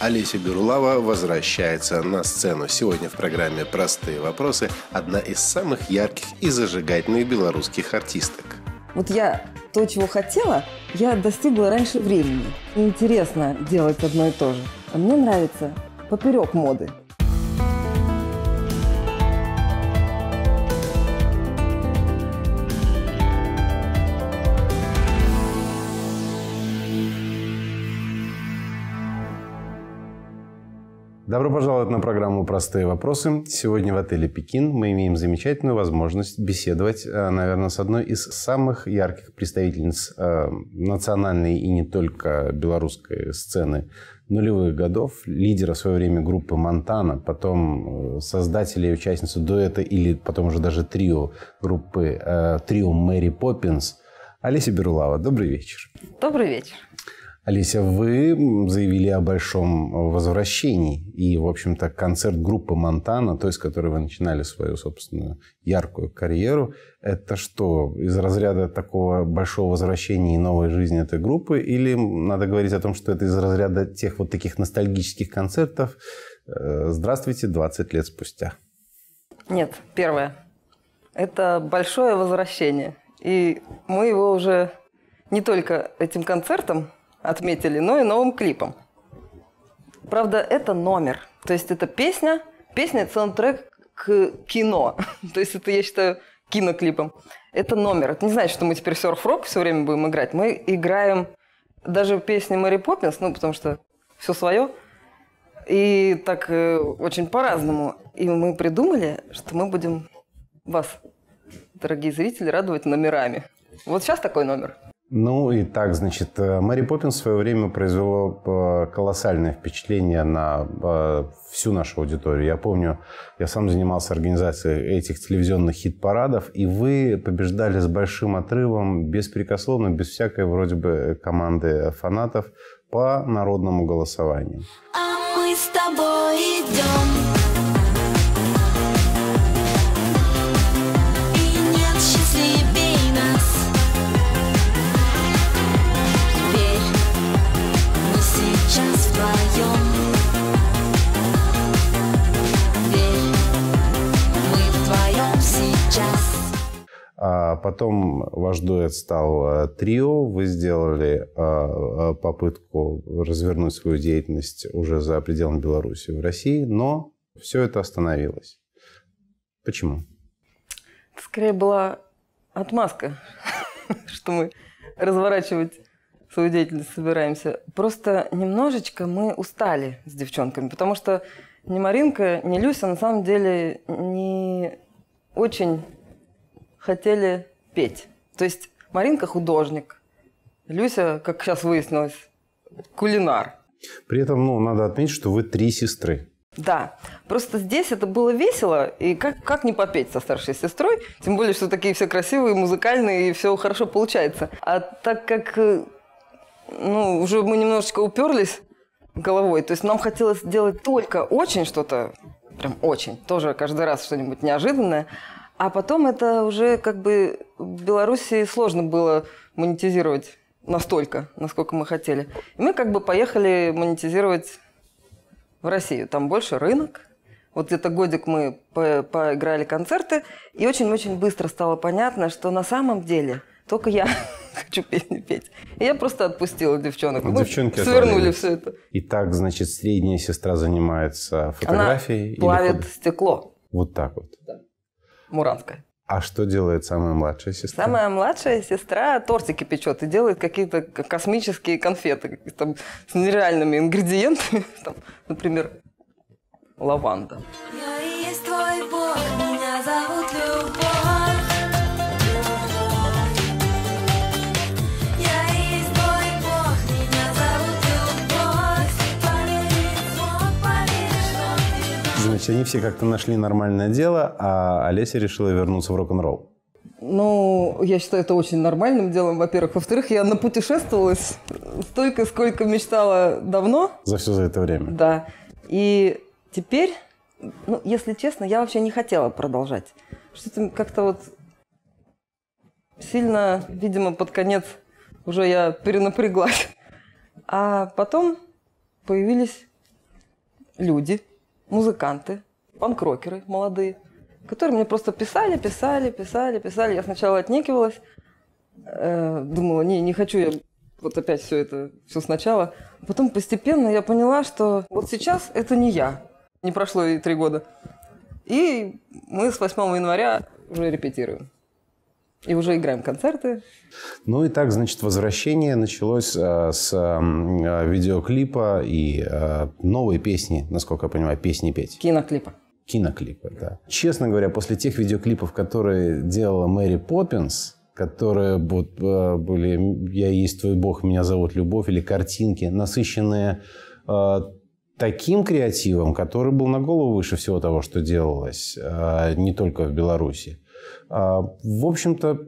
Олеся Берулава возвращается на сцену. Сегодня в программе «Простые вопросы» одна из самых ярких и зажигательных белорусских артисток. Вот я то, чего хотела, я достигла раньше времени. Интересно делать одно и то же. А мне нравится поперек моды. Добро пожаловать на программу «Простые вопросы». Сегодня в отеле «Пекин» мы имеем замечательную возможность беседовать, э, наверное, с одной из самых ярких представительниц э, национальной и не только белорусской сцены нулевых годов, лидера в свое время группы «Монтана», потом э, создателя и участницы дуэта или потом уже даже трио группы, трио «Мэри Поппинс», Олеся Берулава. Добрый вечер. Добрый вечер. Олеся, вы заявили о большом э, возвращении. И, в общем-то, концерт группы «Монтана», то есть, с которой вы начинали свою собственную яркую карьеру, это что, из разряда такого большого возвращения и новой жизни этой группы? Или надо говорить о том, что это из разряда тех вот таких ностальгических концертов э, «Здравствуйте, 20 лет спустя»? Нет, первое. Это большое возвращение. И мы его уже не только этим концертом отметили, но и новым клипом. Правда, это номер. То есть это песня, песня – это саундтрек к кино. То есть это, я считаю, киноклипом. Это номер. Это не значит, что мы теперь серф-рок все время будем играть. Мы играем даже песни Мэри Поппинс, ну, потому что все свое. И так э, очень по-разному. И мы придумали, что мы будем вас, дорогие зрители, радовать номерами. Вот сейчас такой номер. Ну и так, значит, э, Мэри Поппинс в свое время произвело э, колоссальное впечатление на э, всю нашу аудиторию. Я помню, я сам занимался организацией этих телевизионных хит-парадов, и вы побеждали с большим отрывом, беспрекословно, без всякой вроде бы команды фанатов по народному голосованию. А мы с тобой идем Потом ваш дуэт стал э, трио. Вы сделали э, э, попытку развернуть свою деятельность уже за пределами Беларуси в России, но все это остановилось. Почему? скорее была отмазка, что мы разворачивать свою деятельность собираемся. Просто немножечко мы устали с девчонками, потому что ни Маринка, ни Люся на самом деле не очень хотели петь. То есть Маринка художник, Люся, как сейчас выяснилось, кулинар. При этом, ну, надо отметить, что вы три сестры. Да, просто здесь это было весело, и как, как не попеть со старшей сестрой, тем более, что такие все красивые, музыкальные, и все хорошо получается. А так как, э, ну, уже мы немножечко уперлись головой, то есть нам хотелось сделать только очень что-то, прям очень, тоже каждый раз что-нибудь неожиданное, а потом это уже как бы в Беларуси сложно было монетизировать настолько, насколько мы хотели. И мы как бы поехали монетизировать в Россию. Там больше рынок. Вот где-то годик мы по поиграли концерты, и очень-очень быстро стало понятно, что на самом деле только я хочу песни петь. И я просто отпустила девчонок. Ну, Девчонки свернули все это. И так, значит, средняя сестра занимается фотографией? Она плавит ход... стекло. Вот так вот. Да. Муранская. А что делает самая младшая сестра? Самая младшая сестра тортики печет и делает какие-то космические конфеты там, с нереальными ингредиентами. Там, например, лаванда. Я они все как-то нашли нормальное дело, а Олеся решила вернуться в рок-н-ролл. Ну, я считаю это очень нормальным делом, во-первых. Во-вторых, я напутешествовалась столько, сколько мечтала давно. За все за это время. Да. И теперь, ну, если честно, я вообще не хотела продолжать. Что-то как-то вот сильно, видимо, под конец уже я перенапряглась. А потом появились люди, музыканты, панкрокеры молодые, которые мне просто писали, писали, писали, писали. Я сначала отнекивалась, э, думала, не, не хочу я вот опять все это, все сначала. Потом постепенно я поняла, что вот сейчас это не я. Не прошло и три года. И мы с 8 января уже репетируем. И уже играем концерты. Ну и так, значит, возвращение началось а, с а, видеоклипа и а, новой песни, насколько я понимаю, песни петь. Киноклипа. Киноклипа, да. Честно говоря, после тех видеоклипов, которые делала Мэри Поппинс, которые вот, были «Я есть твой бог, меня зовут Любовь» или картинки, насыщенные таким креативом, который был на голову выше всего того, что делалось, не только в Беларуси. А, в общем-то,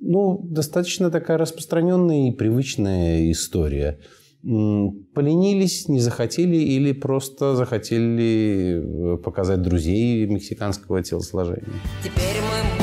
ну, достаточно такая распространенная и привычная история. Поленились, не захотели или просто захотели э, показать друзей мексиканского телосложения. Теперь мы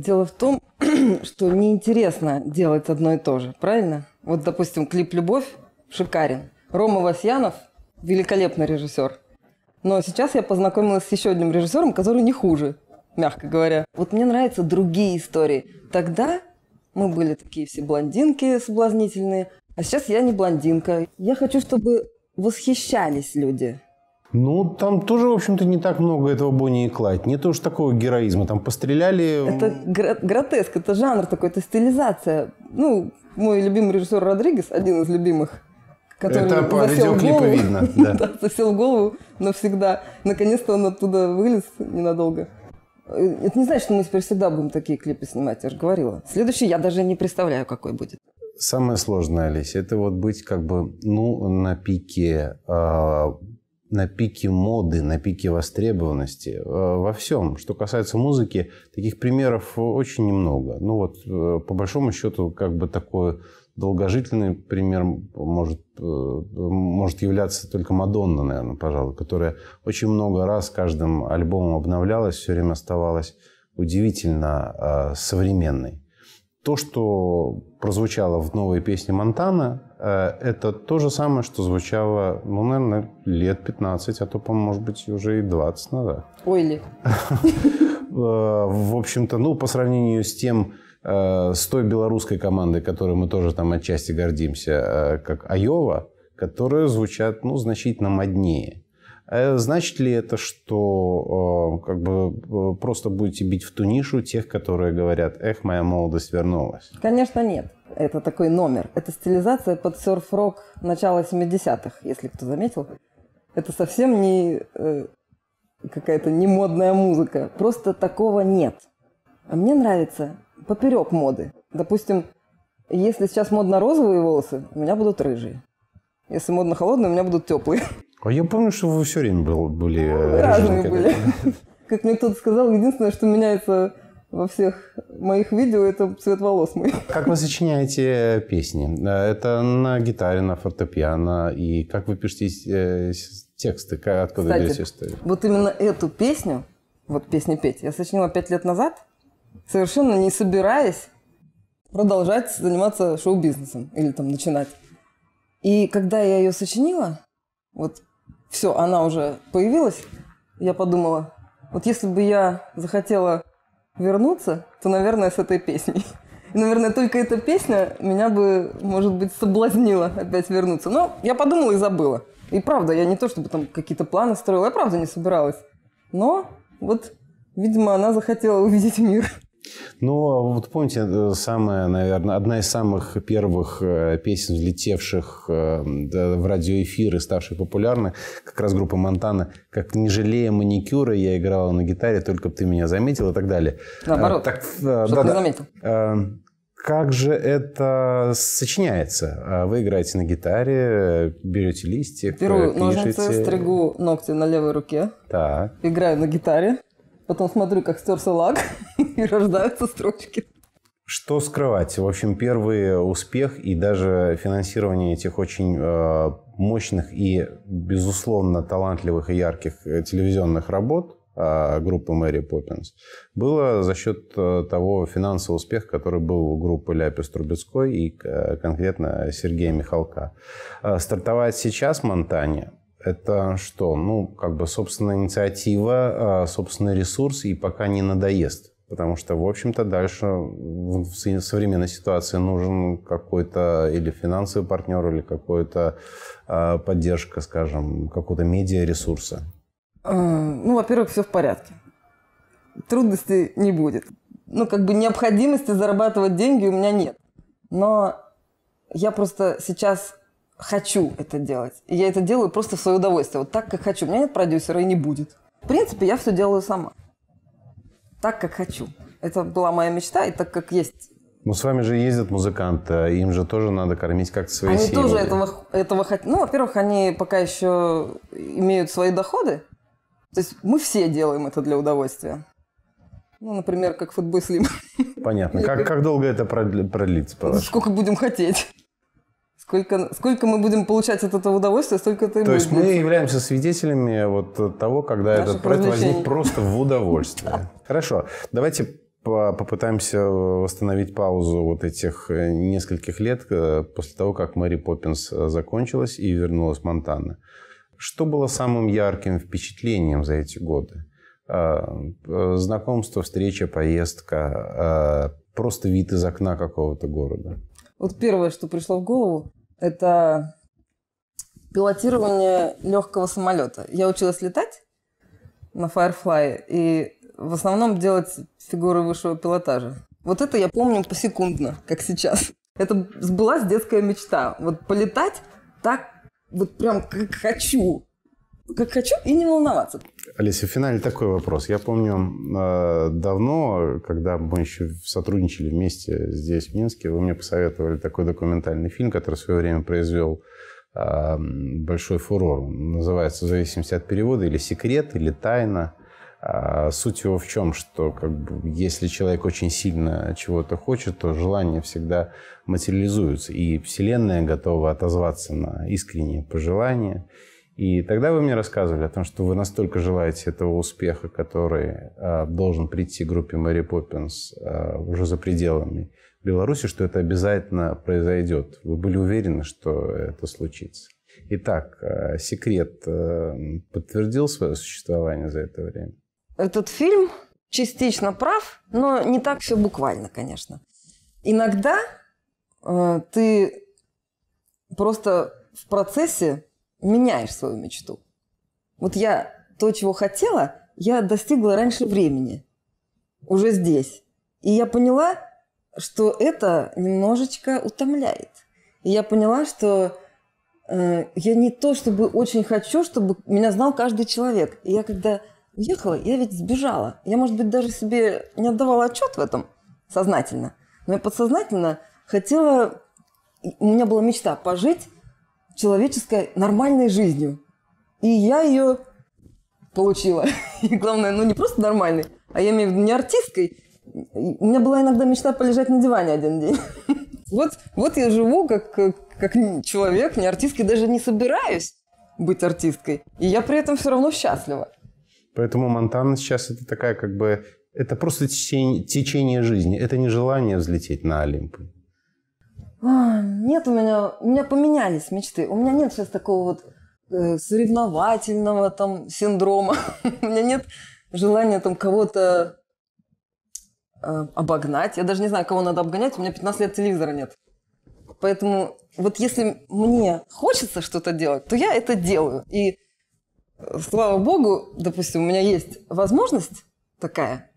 Дело в том, что неинтересно делать одно и то же, правильно? Вот, допустим, клип «Любовь» шикарен. Рома Васьянов – великолепный режиссер. Но сейчас я познакомилась с еще одним режиссером, который не хуже, мягко говоря. Вот мне нравятся другие истории. Тогда мы были такие все блондинки соблазнительные, а сейчас я не блондинка. Я хочу, чтобы восхищались люди – ну, там тоже, в общем-то, не так много этого Бонни и Клайд. Нет уж такого героизма. Там постреляли... Это гро- гротеск, это жанр такой, это стилизация. Ну, мой любимый режиссер Родригес, один из любимых, который это по засел голову, видно, да. да, засел голову навсегда. Наконец-то он оттуда вылез ненадолго. Э, это не значит, что мы теперь всегда будем такие клипы снимать, я же говорила. Следующий я даже не представляю, какой будет. Самое сложное, Олесь, это вот быть как бы, ну, на пике а, на пике моды, на пике востребованности. Э, во всем. Что касается музыки, таких примеров очень немного. Ну вот, э, по большому счету, как бы такой долгожительный пример может, э, может являться только Мадонна, наверное, пожалуй, которая очень много раз каждым альбомом обновлялась, все время оставалась удивительно современной то, что прозвучало в новой песне Монтана, э, это то же самое, что звучало, ну, наверное, лет 15, а то, по-моему, может быть, уже и 20 назад. Ой, ли. Э, в общем-то, ну, по сравнению с тем, э, с той белорусской командой, которой мы тоже там отчасти гордимся, как Айова, которые звучат, ну, значительно моднее. Э, значит ли это, что э, как бы э, просто будете бить в ту нишу тех, которые говорят, эх, моя молодость вернулась? Конечно, нет. Это такой номер. Это стилизация под серф-рок начала 70-х, если кто заметил. Это совсем не какая-то не модная музыка. Просто такого нет. А мне нравится поперек моды. Допустим, если сейчас модно розовые волосы, у меня будут рыжие. Если модно холодные, у меня будут теплые. А я помню, что вы все время был, были ну, Разные были. Как мне кто-то сказал, единственное, что меняется во всех моих видео, это цвет волос мой. Как вы сочиняете песни? Э, это на гитаре, на фортепиано? И как вы пишете э, тексты? Откуда Кстати, берете историю? вот именно эту песню, вот песня «Петь», я сочинила пять лет назад, совершенно не собираясь продолжать заниматься шоу-бизнесом или там начинать. И когда я ее сочинила, вот все, она уже появилась, я подумала, вот если бы я захотела вернуться, то, наверное, с этой песней. И, наверное, только эта песня меня бы, может быть, соблазнила опять вернуться. Но я подумала и забыла. И правда, я не то чтобы там какие-то планы строила, я правда не собиралась. Но вот, видимо, она захотела увидеть мир. Ну, а вот помните, э, самая, наверное, одна из самых первых э, песен, взлетевших э, в радиоэфир и ставших популярной, как раз группа «Монтана», как «Не жалея маникюра» я играла на гитаре, только бы ты меня заметил и так далее. Наоборот, а, так, да, да, заметил. А, как же это сочиняется? А вы играете на гитаре, берете листик, Беру пишете... ножницы, стригу ногти на левой руке. Да. Играю на гитаре. Потом смотрю, как стерся лак, и рождаются строчки. Что скрывать? В общем, первый успех и даже финансирование этих очень э, мощных и, безусловно, талантливых и ярких э, телевизионных работ э, группы Мэри Поппинс было за счет э, того финансового успеха, который был у группы Ляпис Трубецкой и э, конкретно Сергея Михалка. Э, стартовать сейчас в Монтане это что? Ну, как бы собственная инициатива, а, собственный ресурс и пока не надоест. Потому что, в общем-то, дальше в современной ситуации нужен какой-то или финансовый партнер, или какая-то а, поддержка, скажем, какого-то медиа-ресурса. А, ну, во-первых, все в порядке. Трудностей не будет. Ну, как бы необходимости зарабатывать деньги у меня нет. Но я просто сейчас хочу это делать. И я это делаю просто в свое удовольствие. Вот так, как хочу. У меня нет продюсера и не будет. В принципе, я все делаю сама. Так, как хочу. Это была моя мечта, и так, как есть. Ну, с вами же ездят музыканты, а им же тоже надо кормить как-то свои они семьи. Они тоже этого, этого хотят. Ну, во-первых, они пока еще имеют свои доходы. То есть мы все делаем это для удовольствия. Ну, например, как футбой Понятно. Как, как долго это продлится, по Сколько будем хотеть. Сколько, сколько мы будем получать от этого удовольствия, столько ты То есть мы являемся свидетелями вот того, когда Наших этот проект возник просто в удовольствие. Хорошо, давайте попытаемся восстановить паузу вот этих э, нескольких лет э, после того, как Мэри Поппинс э, закончилась и вернулась в Монтана. Что было самым ярким впечатлением за эти годы? Знакомство, встреча, поездка, просто вид из окна какого-то города. Вот первое, что пришло в голову, это пилотирование легкого самолета. Я училась летать на Firefly и в основном делать фигуры высшего пилотажа. Вот это я помню посекундно, как сейчас. Это сбылась детская мечта. Вот полетать так, вот прям как хочу как хочу и не волноваться. Олеся, в финале такой вопрос. Я помню э, давно, когда мы еще сотрудничали вместе здесь, в Минске, вы мне посоветовали такой документальный фильм, который в свое время произвел э, большой фурор. Он называется «В зависимости от перевода» или «Секрет», или «Тайна». Э, суть его в чем, что как бы, если человек очень сильно чего-то хочет, то желания всегда материализуются, и Вселенная готова отозваться на искренние пожелания – и тогда вы мне рассказывали о том, что вы настолько желаете этого успеха, который э, должен прийти группе Мэри Поппинс э, уже за пределами Беларуси, что это обязательно произойдет. Вы были уверены, что это случится. Итак, э, секрет э, подтвердил свое существование за это время? Этот фильм частично прав, но не так все буквально, конечно. Иногда э, ты просто в процессе меняешь свою мечту. Вот я то, чего хотела, я достигла раньше времени, уже здесь. И я поняла, что это немножечко утомляет. И я поняла, что э, я не то, чтобы очень хочу, чтобы меня знал каждый человек. И я когда уехала, я ведь сбежала. Я, может быть, даже себе не отдавала отчет в этом сознательно. Но я подсознательно хотела... У меня была мечта пожить человеческой нормальной жизнью. И я ее получила. И главное, ну не просто нормальной, а я имею в виду не артисткой. У меня была иногда мечта полежать на диване один день. Вот, вот я живу как, как, как человек, не артисткой, даже не собираюсь быть артисткой. И я при этом все равно счастлива. Поэтому Монтана сейчас это такая как бы... Это просто течение, течение жизни. Это не желание взлететь на Олимп. Нет, у меня, у меня поменялись мечты. У меня нет сейчас такого вот э, соревновательного там синдрома. у меня нет желания там кого-то э, обогнать. Я даже не знаю, кого надо обгонять. У меня 15 лет телевизора нет. Поэтому вот если мне хочется что-то делать, то я это делаю. И э, слава богу, допустим, у меня есть возможность такая.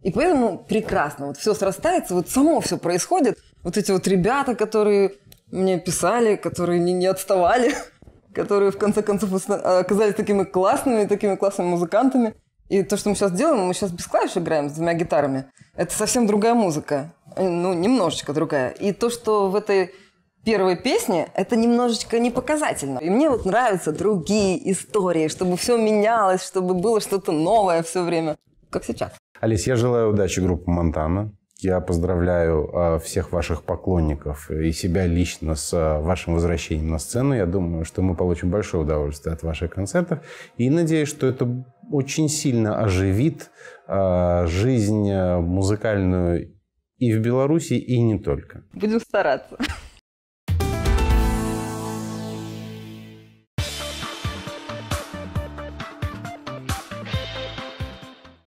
И поэтому прекрасно. Вот все срастается, вот само все происходит – вот эти вот ребята, которые мне писали, которые не, не отставали, которые в конце концов оказались такими классными, такими классными музыкантами. И то, что мы сейчас делаем, мы сейчас без клавиш играем с двумя гитарами. Это совсем другая музыка. Э, ну, немножечко другая. И то, что в этой первой песне, это немножечко непоказательно, И мне вот нравятся другие истории, чтобы все менялось, чтобы было что-то новое все время, как сейчас. Алис, я желаю удачи группе Монтана. Я поздравляю а, всех ваших поклонников и себя лично с а, вашим возвращением на сцену. Я думаю, что мы получим большое удовольствие от ваших концертов. И надеюсь, что это очень сильно оживит а, жизнь музыкальную и в Беларуси, и не только. Будем стараться.